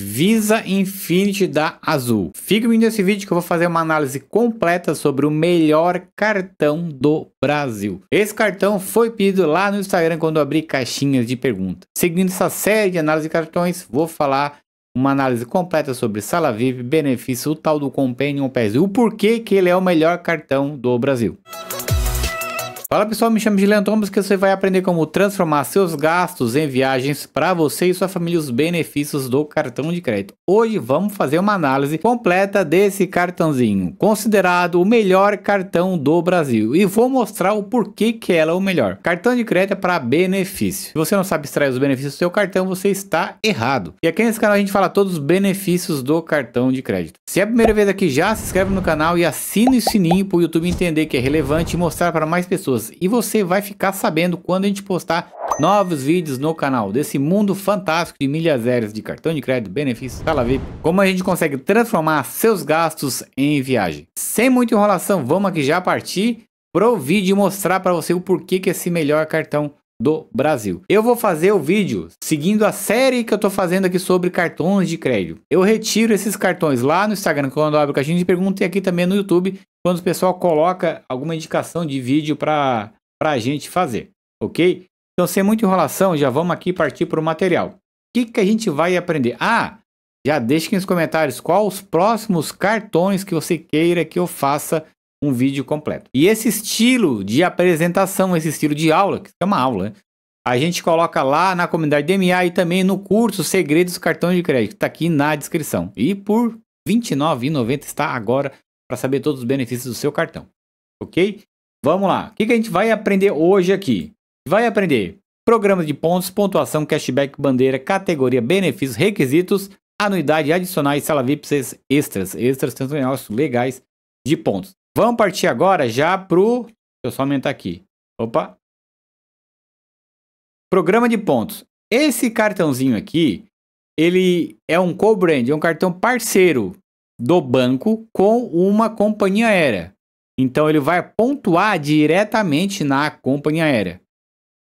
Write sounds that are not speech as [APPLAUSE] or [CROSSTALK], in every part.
Visa Infinity da Azul. Fique comigo nesse vídeo que eu vou fazer uma análise completa sobre o melhor cartão do Brasil. Esse cartão foi pedido lá no Instagram quando eu abri caixinhas de perguntas. Seguindo essa série de análise de cartões, vou falar uma análise completa sobre sala VIP, benefício, o tal do Companion PES e o porquê que ele é o melhor cartão do Brasil. Fala pessoal, me chamo Gilian Thomas que você vai aprender como transformar seus gastos em viagens para você e sua família os benefícios do cartão de crédito. Hoje vamos fazer uma análise completa desse cartãozinho, considerado o melhor cartão do Brasil e vou mostrar o porquê que ela é o melhor. Cartão de crédito é para benefício. Se você não sabe extrair os benefícios do seu cartão, você está errado. E aqui nesse canal a gente fala todos os benefícios do cartão de crédito. Se é a primeira vez aqui, já se inscreve no canal e assina o sininho para o YouTube entender que é relevante e mostrar para mais pessoas e você vai ficar sabendo quando a gente postar novos vídeos no canal desse mundo fantástico de milhas aéreas de cartão de crédito, benefícios, sala VIP, como a gente consegue transformar seus gastos em viagem. Sem muita enrolação, vamos aqui já partir para o vídeo mostrar para você o porquê que esse melhor cartão do Brasil. Eu vou fazer o vídeo seguindo a série que eu tô fazendo aqui sobre cartões de crédito. Eu retiro esses cartões lá no Instagram quando eu abro a de pergunta e aqui também no YouTube quando o pessoal coloca alguma indicação de vídeo para a gente fazer, ok? Então, sem muita enrolação, já vamos aqui partir para o material. O que, que a gente vai aprender? Ah, já deixe aqui nos comentários quais os próximos cartões que você queira que eu faça um vídeo completo. E esse estilo de apresentação, esse estilo de aula, que é uma aula, a gente coloca lá na comunidade DMA e também no curso Segredos do Cartão de Crédito, está aqui na descrição. E por R$ 29,90 está agora para saber todos os benefícios do seu cartão. Ok? Vamos lá. O que, a gente vai aprender hoje aqui? Vai aprender programa de pontos, pontuação, cashback, bandeira, categoria, benefícios, requisitos, anuidade adicionais, sala VIP, extras. Extras tem legais de pontos. Vamos partir agora já pro. Deixa eu só aumentar aqui. Opa! Programa de pontos. Esse cartãozinho aqui, ele é um co-brand, é um cartão parceiro do banco com uma companhia aérea. Então ele vai pontuar diretamente na companhia aérea.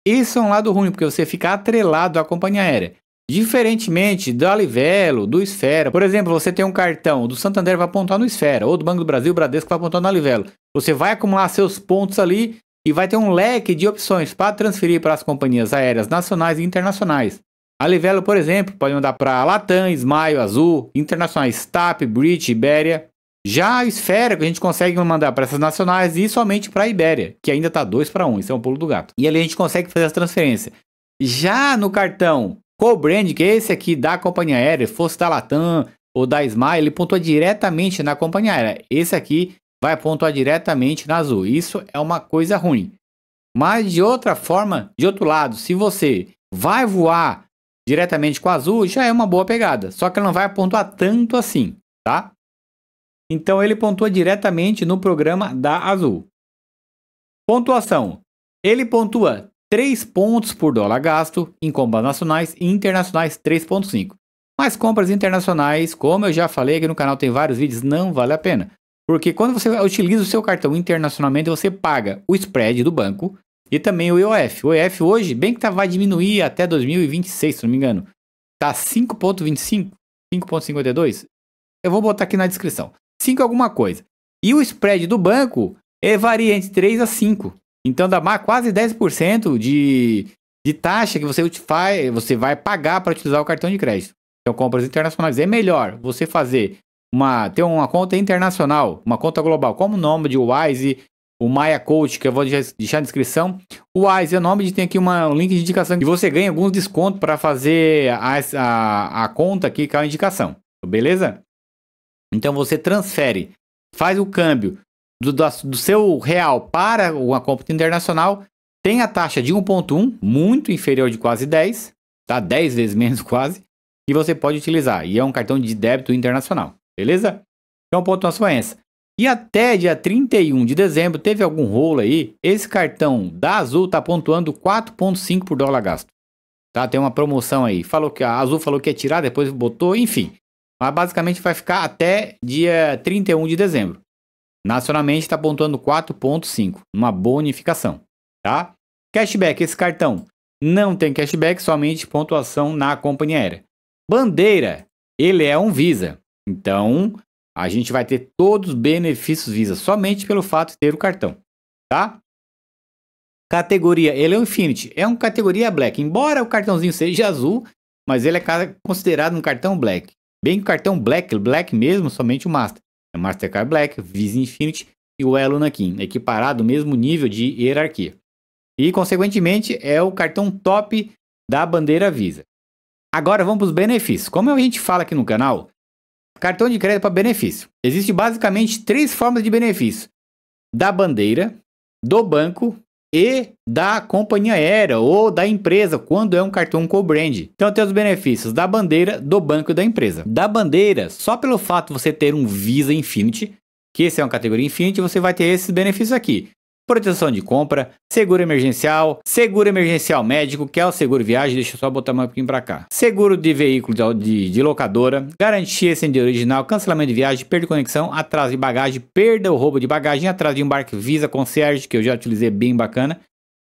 Isso é um lado ruim, porque você fica atrelado à companhia aérea. Diferentemente do Alivelo, do Esfera, por exemplo, você tem um cartão do Santander vai apontar no Esfera, ou do Banco do Brasil, Bradesco vai apontar no Alivelo. Você vai acumular seus pontos ali e vai ter um leque de opções para transferir para as companhias aéreas nacionais e internacionais. Alivelo, por exemplo, pode mandar para Latam, Ismael, Azul, Internacionais, TAP, Bridge, Iberia. Já a esfera que a gente consegue mandar para essas nacionais e somente para a Ibéria, que ainda está 2 para 1, um, isso é um pulo do gato. E ali a gente consegue fazer as transferências. Já no cartão qual brand que é esse aqui da companhia aérea, fosse da Latam ou da Smile, ele pontua diretamente na companhia aérea. Esse aqui vai pontuar diretamente na Azul. Isso é uma coisa ruim. Mas de outra forma, de outro lado, se você vai voar diretamente com a Azul, já é uma boa pegada. Só que ela não vai pontuar tanto assim, tá? Então ele pontua diretamente no programa da Azul. Pontuação. Ele pontua 3 pontos por dólar gasto em compras nacionais e internacionais 3.5. Mas compras internacionais, como eu já falei aqui no canal, tem vários vídeos, não vale a pena. Porque quando você utiliza o seu cartão internacionalmente, você paga o spread do banco e também o IOF. O IOF hoje, bem que tá, vai diminuir até 2026, se não me engano. Tá 5.25, 5.52. Eu vou botar aqui na descrição. 5 alguma coisa. E o spread do banco é varia entre 3 a 5. Então dá mais quase 10% de, de taxa que você, faz, você vai pagar para utilizar o cartão de crédito. Então, compras internacionais. É melhor você fazer uma. ter uma conta internacional, uma conta global, como o nome de Wise, o Maya Coach, que eu vou deixar na descrição. O Wise é o nome de tem aqui uma, um link de indicação. E você ganha alguns descontos para fazer a, a, a conta aqui com é a indicação. Beleza? Então você transfere, faz o câmbio do, do seu real para uma compra internacional, tem a taxa de 1.1, muito inferior de quase 10, tá? 10 vezes [LAUGHS] menos quase, que você pode utilizar. E é um cartão de débito internacional, beleza? Então, o ponto na sua é essa. E até dia 31 de dezembro, teve algum rolo aí, esse cartão da Azul tá pontuando 4.5 por dólar gasto. Tá? Tem uma promoção aí. Falou que a Azul falou que ia tirar, depois botou, enfim. Mas basicamente vai ficar até dia 31 de dezembro. Nacionalmente está pontuando 4.5, uma bonificação, tá? Cashback, esse cartão não tem cashback, somente pontuação na companhia aérea. Bandeira, ele é um Visa. Então, a gente vai ter todos os benefícios Visa somente pelo fato de ter o cartão, tá? Categoria, ele é um Infinity, é uma categoria Black, embora o cartãozinho seja azul, mas ele é considerado um cartão Black. Bem que o cartão Black, Black mesmo, somente o Master. É Mastercard Black, Visa Infinity e o Elo Nakin, equiparado ao mesmo nível de hierarquia. E, consequentemente, é o cartão top da bandeira Visa. Agora vamos para os benefícios. Como a gente fala aqui no canal, cartão de crédito para benefício. Existem basicamente três formas de benefício: da bandeira, do banco e da companhia aérea ou da empresa quando é um cartão co-brand. Então tem os benefícios da bandeira, do banco e da empresa. Da bandeira, só pelo fato de você ter um Visa Infinity, que esse é uma categoria Infinity, você vai ter esses benefícios aqui proteção de compra, seguro emergencial, seguro emergencial médico, que é o seguro viagem, deixa eu só botar um pouquinho para cá. Seguro de veículo de, de, de locadora, garantia sem original, cancelamento de viagem, perda de conexão, atraso de bagagem, perda ou roubo de bagagem, atraso de embarque Visa Concierge, que eu já utilizei é bem bacana,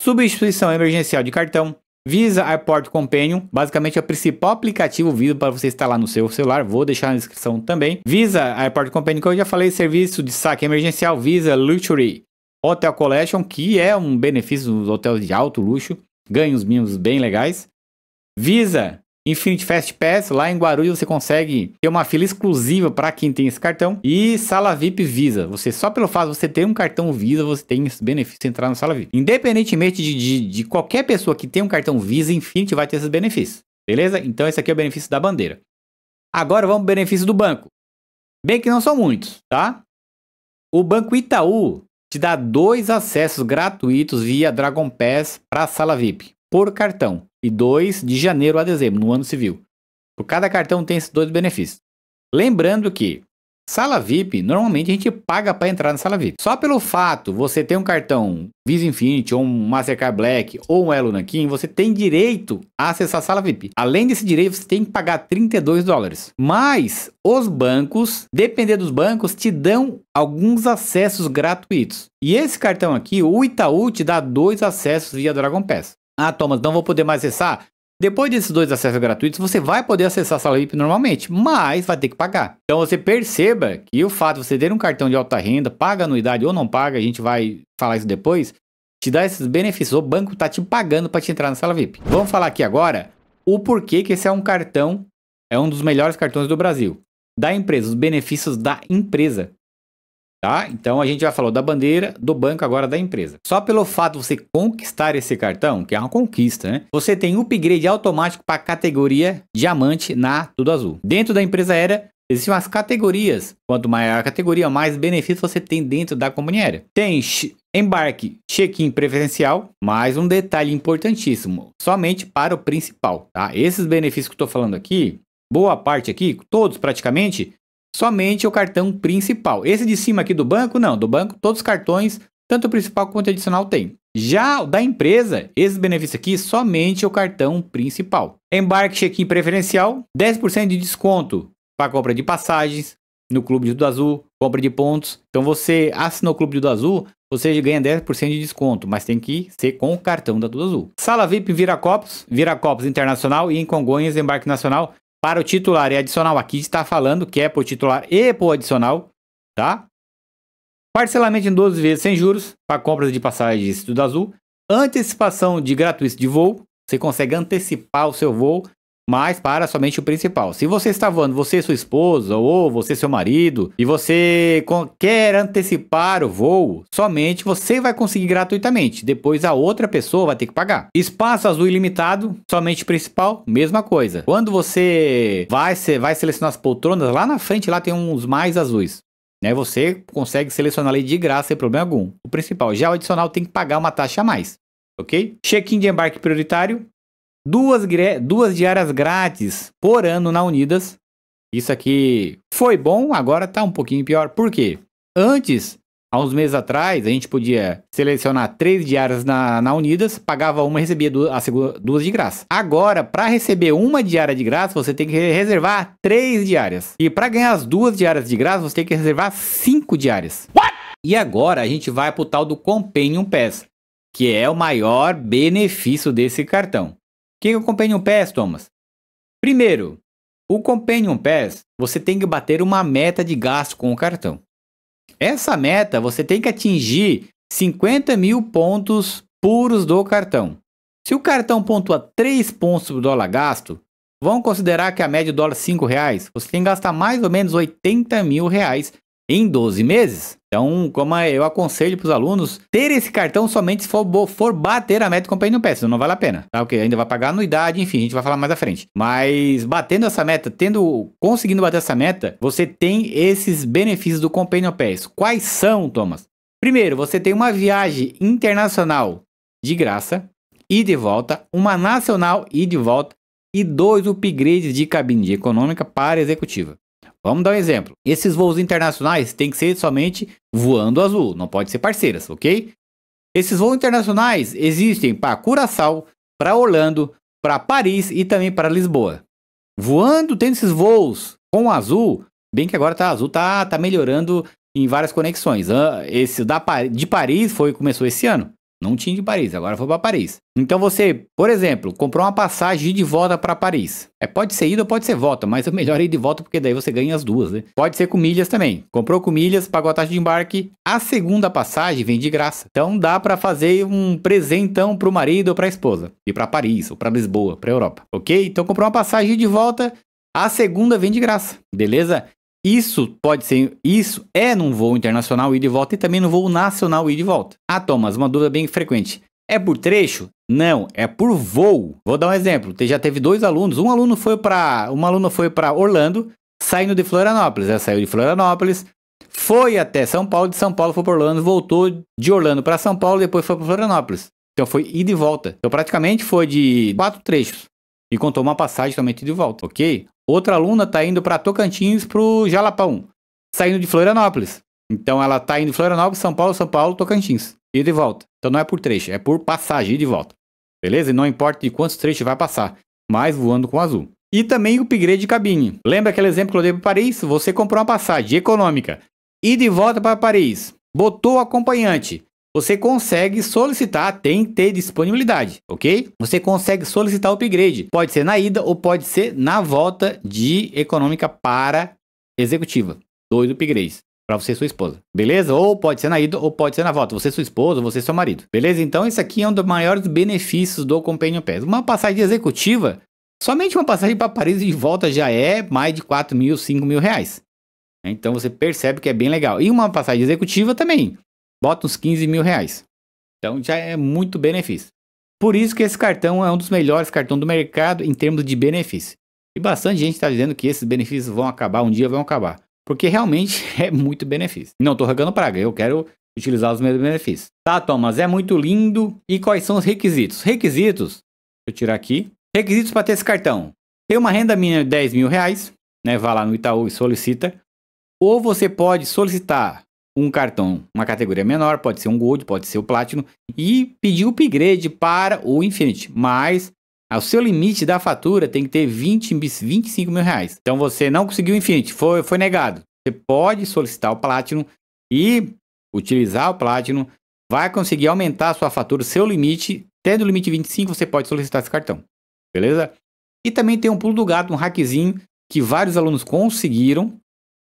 substituição emergencial de cartão, Visa Airport Companion, basicamente é o principal aplicativo Visa para você instalar no seu celular, vou deixar na descrição também. Visa Airport Companion, que eu já falei, serviço de saque emergencial Visa Luxury Hotel Collection, que é um benefício nos hotéis de alto luxo, ganhos mínimos bem legais. Visa Infinity Fast Pass, lá em Guarulhos você consegue ter uma fila exclusiva para quem tem esse cartão. E Sala VIP Visa, você só pelo fato de você ter um cartão Visa, você tem esse benefício de entrar na Sala VIP. Independentemente de, de, de qualquer pessoa que tem um cartão Visa, Infinity vai ter esses benefícios. Beleza? Então esse aqui é o benefício da bandeira. Agora vamos para o benefício do banco. Bem que não são muitos, tá? O Banco Itaú te dá dois acessos gratuitos via Dragon Pass para a sala VIP, por cartão, e dois de janeiro a dezembro, no ano civil. Por cada cartão tem esses dois benefícios. Lembrando que Sala VIP, normalmente a gente paga para entrar na sala VIP. Só pelo fato você ter um cartão Visa Infinity ou um Mastercard Black ou um Elo Nankin, você tem direito a acessar a sala VIP. Além desse direito, você tem que pagar 32 dólares. Mas os bancos, dependendo dos bancos, te dão alguns acessos gratuitos. E esse cartão aqui, o Itaú, te dá dois acessos via Dragon Pass. Ah, Thomas, não vou poder mais acessar? Depois desses dois acessos gratuitos, você vai poder acessar a sala VIP normalmente, mas vai ter que pagar. Então você perceba que o fato de você ter um cartão de alta renda, paga anuidade ou não paga, a gente vai falar isso depois, te dá esses benefícios. O banco está te pagando para te entrar na sala VIP. Vamos falar aqui agora o porquê que esse é um cartão, é um dos melhores cartões do Brasil. Da empresa, os benefícios da empresa. Tá? Então a gente já falou da bandeira, do banco, agora da empresa. Só pelo fato de você conquistar esse cartão, que é uma conquista, né? Você tem upgrade automático para a categoria diamante na Tudo Azul. Dentro da empresa aérea, Existem umas categorias. Quanto maior a categoria, mais benefícios você tem dentro da companhia aérea. Tem embarque, check-in preferencial, mais um detalhe importantíssimo, somente para o principal, tá? Esses benefícios que eu estou falando aqui, boa parte aqui, todos praticamente, somente o cartão principal. Esse de cima aqui do banco, não. Do banco, todos os cartões, tanto o principal quanto o adicional, tem. Já o da empresa, esse benefício aqui, somente o cartão principal. Embarque check-in preferencial, 10% de desconto para compra de passagens no Clube de Azul, compra de pontos. Então você assina o Clube de Azul, você ganha 10% de desconto, mas tem que ser com o cartão da Tudo Azul. Sala VIP Viracopos, Viracopos Internacional e em Congonhas Embarque Nacional, para o titular e adicional. Aqui está falando que é por titular e por adicional, tá? Parcelamento em 12 vezes sem juros para compras de passagens de Estudo Azul. Antecipação de gratuito de voo. Você consegue antecipar o seu voo mas para somente o principal. Se você está voando, você sua esposa ou você seu marido, e você quer antecipar o voo, somente você vai conseguir gratuitamente. Depois a outra pessoa vai ter que pagar. Espaço azul ilimitado, somente principal, mesma coisa. Quando você vai, vai selecionar as poltronas, lá na frente lá tem uns mais azuis. Né, você consegue selecionar ele de graça sem problema algum. O principal, já o adicional tem que pagar uma taxa a mais ok? Check-in de embarque prioritário, duas, duas diárias grátis por ano na Unidas. Isso aqui foi bom, agora tá um pouquinho pior. Por quê? Antes, há uns meses atrás, a gente podia selecionar três diárias na, na Unidas, pagava uma e recebia duas, duas de graça. Agora, para receber uma diária de graça, você tem que reservar três diárias. E para ganhar as duas diárias de graça, você tem que reservar cinco diárias. What? E agora a gente vai pro tal do Companion Pass, que é o maior benefício desse cartão que é o Companion Pass, Thomas? Primeiro, o Companion Pass, você tem que bater uma meta de gasto com o cartão. Essa meta você tem que atingir 50 mil pontos puros do cartão. Se o cartão pontua 3 pontos por dólar gasto, vamos considerar que a média do dólar é 5 reais. Você tem que gastar mais ou menos 80 mil reais em 12 meses. Então, como é, eu aconselho para os alunos, ter esse cartão somente se for, for bater a meta com o Pay no Pass, não vale a pena, tá? Porque ainda vai pagar anuidade, enfim, a gente vai falar mais à frente. Mas batendo essa meta, tendo, conseguindo bater essa meta, você tem esses benefícios do Companion Pass. Quais são, Thomas? Primeiro, você tem uma viagem internacional de graça e de volta, uma nacional e de volta e dois upgrades de cabine de econômica para executiva. Vamos dar um exemplo. Esses voos internacionais têm que ser somente voando azul, não pode ser parceiras, ok? Esses voos internacionais existem para Curaçao, para Orlando, para Paris e também para Lisboa. Voando, tendo esses voos com azul, bem que agora tá azul, tá, tá melhorando em várias conexões. Esse da, de Paris foi começou esse ano. Não tinha de Paris, agora foi para Paris. Então você, por exemplo, comprou uma passagem de volta para Paris. É, pode ser ida ou pode ser volta, mas é melhor ir de volta porque daí você ganha as duas, né? Pode ser com milhas também. Comprou com milhas, pagou a taxa de embarque, a segunda passagem vem de graça. Então dá para fazer um presentão para o marido ou para a esposa. E para Paris ou para Lisboa, para Europa, ok? Então comprou uma passagem de volta, a segunda vem de graça, beleza? Isso pode ser, isso é num voo internacional ida e volta e também no voo nacional ida e volta. Ah, Thomas, uma dúvida bem frequente. É por trecho? Não, é por voo. Vou dar um exemplo. Já teve dois alunos. Um aluno foi para, uma aluna foi para Orlando, saindo de Florianópolis. Ela saiu de Florianópolis, foi até São Paulo, de São Paulo foi para Orlando, voltou de Orlando para São Paulo, depois foi para Florianópolis. Então foi ida e volta. Então praticamente foi de quatro trechos e contou uma passagem também de volta, ok? Outra aluna está indo para Tocantins para o Jalapão, saindo de Florianópolis. Então ela está indo Florianópolis, São Paulo, São Paulo, Tocantins e de volta. Então não é por trecho, é por passagem e de volta. Beleza? E não importa de quantos trechos vai passar, mas voando com azul. E também o upgrade de cabine. Lembra aquele exemplo que eu dei para Paris? Você comprou uma passagem econômica e de volta para Paris, botou o acompanhante você consegue solicitar, tem que ter disponibilidade, ok? Você consegue solicitar o upgrade, pode ser na ida ou pode ser na volta de econômica para executiva. Dois upgrades para você e sua esposa, beleza? Ou pode ser na ida ou pode ser na volta, você sua esposa, você seu marido, beleza? Então esse aqui é um dos maiores benefícios do Companion Pass. Uma passagem executiva, somente uma passagem para Paris e volta já é mais de 4 mil, 5 mil reais. Então você percebe que é bem legal. E uma passagem executiva também bota uns 15 mil reais. Então já é muito benefício. Por isso que esse cartão é um dos melhores cartões do mercado em termos de benefício. E bastante gente está dizendo que esses benefícios vão acabar, um dia vão acabar. Porque realmente [LAUGHS] é muito benefício. Não estou rogando praga, eu quero utilizar os meus benefícios. Tá, Thomas, é muito lindo. E quais são os requisitos? Requisitos, deixa eu tirar aqui. Requisitos para ter esse cartão. Tem uma renda mínima de 10 mil reais, né? Vá lá no Itaú e solicita. Ou você pode solicitar um cartão, uma categoria menor, pode ser um Gold, pode ser o Platinum, e pedir o upgrade para o Infinite. mas o seu limite da fatura tem que ter 20, 25 mil reais. Então você não conseguiu o Infinite, foi, foi negado. Você pode solicitar o Platinum e utilizar o Platinum, vai conseguir aumentar a sua fatura, seu limite, tendo o limite 25 você pode solicitar esse cartão, beleza? E também tem um pulo do gato, um hackzinho que vários alunos conseguiram,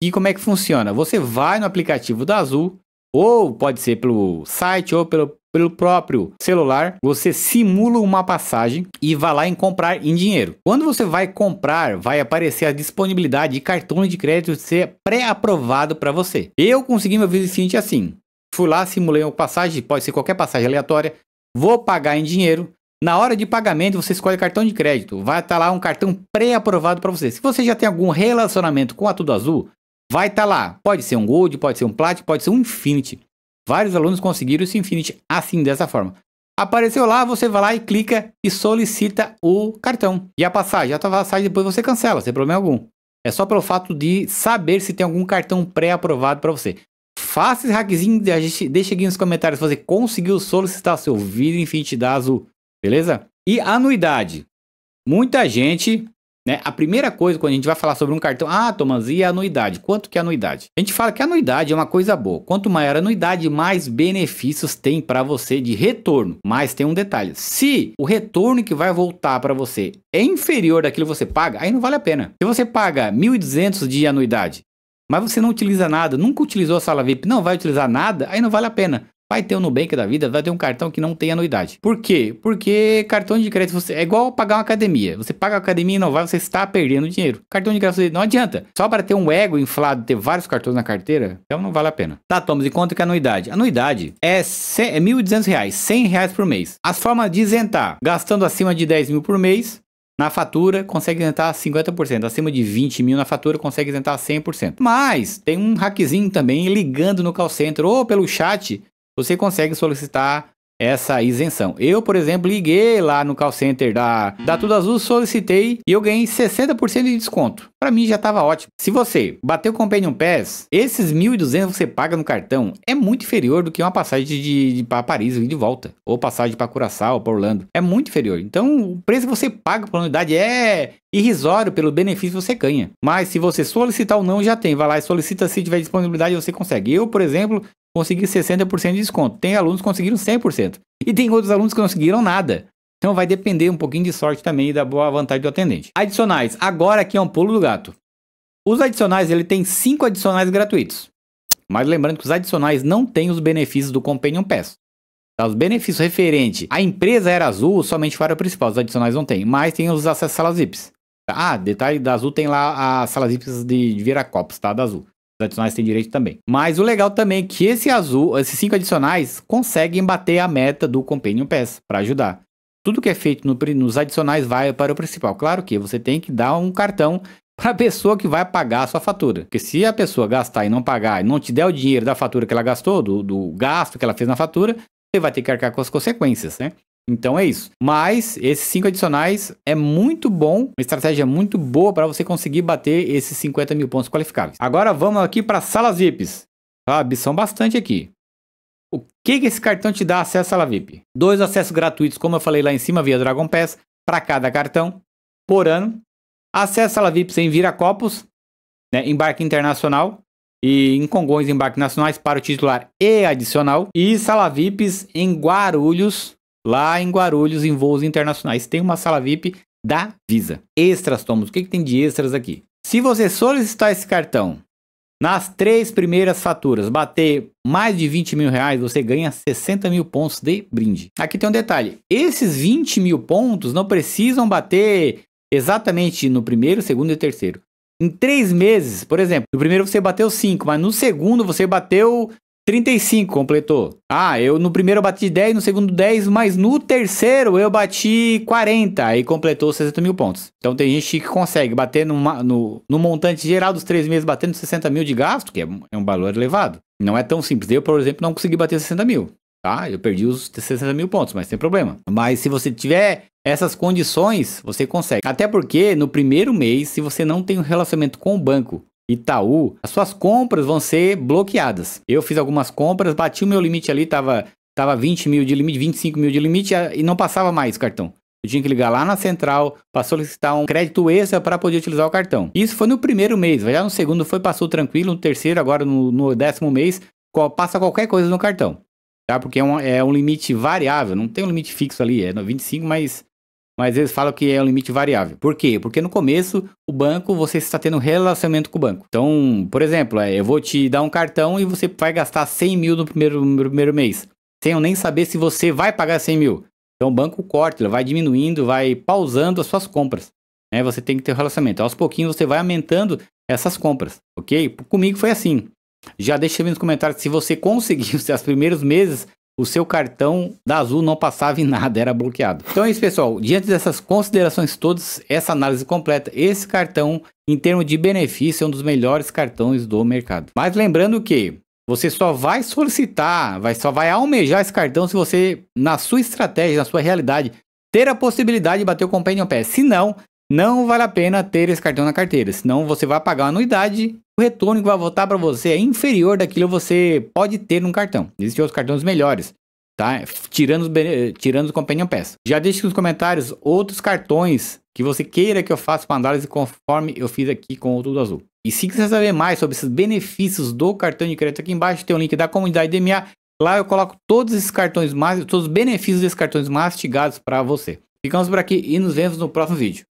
e como é que funciona? Você vai no aplicativo da Azul, ou pode ser pelo site ou pelo, pelo próprio celular, você simula uma passagem e vai lá em comprar em dinheiro. Quando você vai comprar, vai aparecer a disponibilidade de cartões de crédito ser pré-aprovado para você. Eu consegui meu Vicente assim. Fui lá, simulei uma passagem, pode ser qualquer passagem aleatória, vou pagar em dinheiro. Na hora de pagamento, você escolhe cartão de crédito. Vai estar tá lá um cartão pré-aprovado para você. Se você já tem algum relacionamento com a Tudo Azul, vai estar tá lá. Pode ser um Gold, pode ser um Platinum, pode ser um Infinity. Vários alunos conseguiram esse Infinity assim, dessa forma. Apareceu lá, você vai lá e clica e solicita o cartão e a passagem. A passagem depois você cancela, sem problema algum. É só pelo fato de saber se tem algum cartão pré-aprovado para você. Faça esse hackzinho, deixa aqui nos comentários se você conseguiu solicitar seu vídeo Infinity da Azul, beleza? E anuidade. Muita gente né? A primeira coisa quando a gente vai falar sobre um cartão, ah, Thomas, e a anuidade? Quanto que é a anuidade? A gente fala que a anuidade é uma coisa boa. Quanto maior a anuidade, mais benefícios tem para você de retorno. Mas tem um detalhe: se o retorno que vai voltar para você é inferior daquilo que você paga, aí não vale a pena. Se você paga 1.200 de anuidade, mas você não utiliza nada, nunca utilizou a sala VIP, não vai utilizar nada, aí não vale a pena. Vai ter um Nubank da vida, vai ter um cartão que não tem anuidade. Por quê? Porque cartão de crédito você, é igual pagar uma academia. Você paga a academia e não vai, você está perdendo dinheiro. Cartão de crédito não adianta. Só para ter um ego inflado, ter vários cartões na carteira, então não vale a pena. Tá, Thomas, e quanto que é a anuidade? A anuidade é, R$ é 1.200 reais, 100 reais por mês. As formas de isentar, gastando acima de 10 mil por mês, na fatura consegue isentar 50%. Acima de 20 mil na fatura consegue isentar 100%. Mas tem um hackzinho também ligando no call center ou pelo chat você consegue solicitar essa isenção. Eu, por exemplo, liguei lá no call center da, da Tudo Azul, solicitei e eu ganhei 60% de desconto. Para mim já estava ótimo. Se você bateu o Companion Pass, esses 1.200 você paga no cartão é muito inferior do que uma passagem de, de para Paris e de volta, ou passagem para Curaçao, ou para Orlando. É muito inferior. Então, o preço que você paga por unidade é irrisório pelo benefício que você ganha. Mas se você solicitar ou não, já tem. Vai lá e solicita se tiver disponibilidade, você consegue. Eu, por exemplo, consegui 60% de desconto. Tem alunos que conseguiram 100%. E tem outros alunos que não conseguiram nada. Então vai depender um pouquinho de sorte também e da boa vontade do atendente. Adicionais. Agora aqui é um pulo do gato. Os adicionais, ele tem 5 adicionais gratuitos. Mas lembrando que os adicionais não têm os benefícios do Companion Pass. Tá? Os benefícios referentes à empresa era azul somente para o principal, os adicionais não tem, mas tem os acessos às salas VIPs. Ah, detalhe da azul tem lá as salas VIPs de, de Viracopos, tá? Da azul adicionais têm direito também. Mas o legal também é que esse azul, esses cinco adicionais, conseguem bater a meta do Companion Pass para ajudar. Tudo que é feito no, nos adicionais vai para o principal. Claro que você tem que dar um cartão [LAUGHS] para a pessoa que vai pagar a sua fatura. Porque se a pessoa gastar e não pagar e não te der o dinheiro da fatura que ela gastou, do, do gasto que ela fez na fatura, você vai ter que arcar com as consequências, né? Então é isso. Mas esses 5 adicionais é muito bom, uma estratégia muito boa para você conseguir bater esses 50 mil pontos qualificáveis. Agora vamos aqui para salas VIPs. Sabe, são bastante aqui. O que, que esse cartão te dá acesso à sala VIP? Dois acessos gratuitos, como eu falei lá em cima, via Dragon Pass, para cada cartão, por ano. Acesso à sala VIP sem viracopos, né, embarque internacional, e em Congonhas embarque nacionais para o titular e adicional e sala VIPs em Guarulhos lá em Guarulhos, em voos internacionais, tem uma sala VIP da Visa. Extras, thomas O que, que tem de extras aqui? Se você solicitar esse cartão nas três primeiras faturas, bater mais de 20 mil reais, você ganha 60 mil pontos de brinde. Aqui tem um detalhe: esses 20 mil pontos não precisam bater exatamente no primeiro, segundo e terceiro. Em três meses, por exemplo, no primeiro você bateu 5, mas no segundo você bateu 35 completou. Ah, eu no primeiro eu bati 10, no segundo 10, mas no terceiro eu bati 40 e completou 60 mil pontos. Então tem gente que consegue bater numa, no, no montante geral dos três meses batendo 60 mil de gasto, que é, é um valor elevado. Não é tão simples. Eu, por exemplo, não consegui bater 60 mil. Tá? Eu perdi os 60 mil pontos, mas tem problema. Mas se você tiver essas condições, você consegue. Até porque no primeiro mês, se você não tem um relacionamento com o banco Itaú, as suas compras vão ser bloqueadas. Eu fiz algumas compras, bati o meu limite ali, tava, tava 20 mil de limite, 25 mil de limite e não passava mais o cartão. Eu tinha que ligar lá na central para solicitar um crédito extra para poder utilizar o cartão. Isso foi no primeiro mês, já no segundo foi, passou tranquilo, no terceiro, agora no, no décimo mês, passa qualquer coisa no cartão. Tá? Porque é um, é um limite variável, não tem um limite fixo ali, é 25, mas mas eles falam que é um limite variável. Por quê? Porque no começo, o banco, você está tendo um relacionamento com o banco. Então, por exemplo, é, eu vou te dar um cartão e você vai gastar 100 mil no primeiro, no primeiro mês, sem eu nem saber se você vai pagar 100 mil. Então, o banco corta, vai diminuindo, vai pausando as suas compras. Né? Você tem que ter um relacionamento. Aos pouquinhos, você vai aumentando essas compras, ok? Comigo foi assim. Já deixa aí nos comentários se você [LAUGHS] conseguiu, se os primeiros meses o seu cartão da Azul não passava em nada, era bloqueado. Então é isso, pessoal. Diante dessas considerações todas, essa análise completa, esse cartão, em termos de benefício, é um dos melhores cartões do mercado. Mas lembrando que você só vai solicitar, vai, só vai almejar esse cartão se você, na sua estratégia, na sua realidade, ter a possibilidade de bater o Companion Pass. Se não, não vale a pena ter esse cartão na carteira, senão você vai pagar uma anuidade, o retorno que vai voltar para você é inferior daquilo que você pode ter num cartão. Existem outros cartões melhores, tá? Tirando os, tirando os Companion Pass. Já deixe nos comentários outros cartões que você queira que eu faça uma análise conforme eu fiz aqui com o Tudo Azul. E se quiser saber mais sobre esses benefícios do cartão de crédito aqui embaixo, tem o um link da comunidade DMA. Lá eu coloco todos esses cartões, todos os benefícios desses cartões mastigados para você. Ficamos por aqui e nos vemos no próximo vídeo.